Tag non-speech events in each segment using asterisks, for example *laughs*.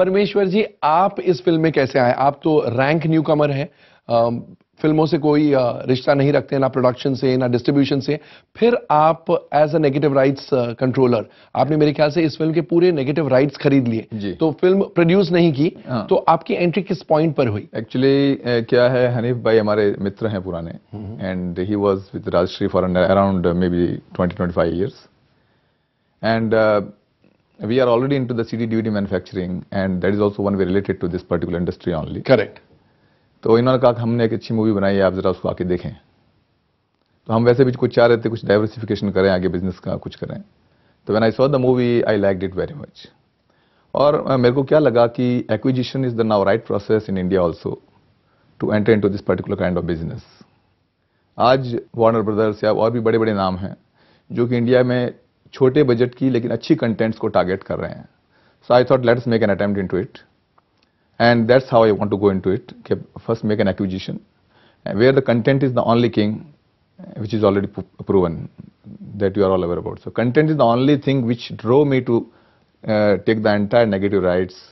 परमेश्वर जी आप इस फिल्म में कैसे आए आप तो रैंक न्यू कमर है फिल्मों से कोई रिश्ता नहीं रखते ना प्रोडक्शन से ना डिस्ट्रीब्यूशन से फिर आप as a negative rights controller आपने मेरे ख्याल से इस फिल्म के पूरे नेगेटिव राइट्स खरीद लिए तो फिल्म प्रोड्यूस नहीं की हाँ। तो आपकी एंट्री किस पॉइंट पर हुई एक्चुअली क्या है हनीफ भाई हमारे मित्र हैं पुराने and he was with Rajshri for around maybe twenty twenty five years and we are already into the CD DVD manufacturing and that is also one way related to this particular industry only. Correct. तो इन्होंने कहा कि हमने एक अच्छी movie बनाई है आप ज़रा उसको आके देखें तो हम वैसे भी कुछ चाह रहे थे कुछ डाइवर्सिफिकेशन करें आगे बिजनेस का कुछ करें तो when I saw the movie I like it very much और मेरे को क्या लगा कि acquisition is the now right process in India also to enter into this particular kind of business आज वार्नर ब्रदर्स या और भी बड़े बड़े नाम हैं जो कि इंडिया में छोटे बजट की लेकिन अच्छी कंटेंट्स को टारगेट कर रहे हैं so I thought let's make an attempt into it and that's how I want to go into it के first make an acquisition where the content is the only king which is already proven that you are all aware about so content is the only thing which drew me to take the entire negative rights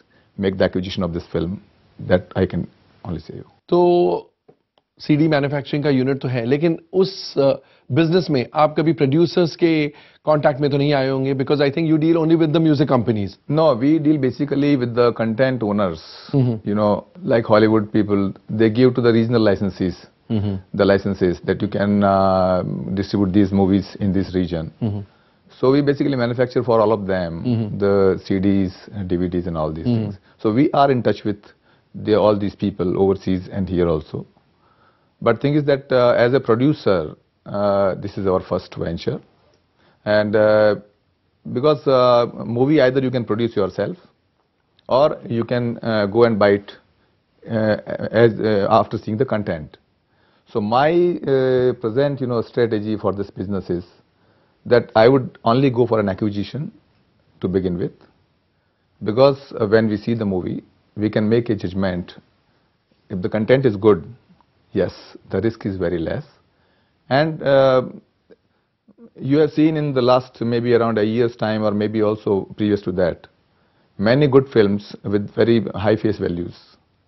make the acquisition of this film that I can only से यू तो CD manufacturing का unit तो है लेकिन उस business uh, में आप कभी प्रोड्यूसर्स के कांटेक्ट में तो नहीं आए होंगे because I think you deal only with the music companies no we deal basically with the content owners you know like Hollywood people they give to the regional licences the licenses that you can uh, distribute these movies in this region. Mm -hmm. So we basically manufacture for all of them mm -hmm. the CDs, DVDs, and all these mm -hmm. things. So we are in touch with the, all these people overseas and here also. But thing is that uh, as a producer, uh, this is our first venture. And uh, because uh, movie either you can produce yourself or you can uh, go and buy it uh, as, after seeing the content. So my present you know, strategy for this business is that I would only go for an acquisition to begin with because when we see the movie, we can make a judgment if the content is good yes the risk is very less and uh, you have seen in the last maybe around a year's time or maybe also previous to that many good films with very high face values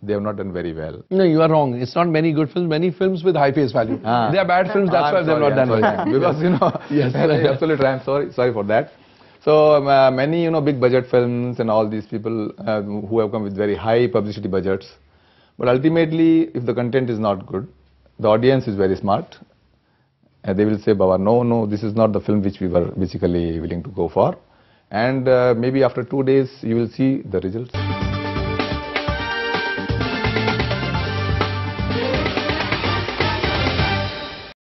they have not done very well. No, you are wrong. It's not many good films, many films with high face value. Ah. They are bad films, that's ah, why they have not done well. because, you know, *laughs* yes, *laughs* absolutely, I'm sorry, sorry for that. So, um, uh, many, you know, big budget films and all these people uh, who have come with very high publicity budgets, but ultimately, if the content is not good, the audience is very smart. and uh, they will say, Baba, no, no, this is not the film which we were basically willing to go for. And uh, maybe after two days, you will see the results.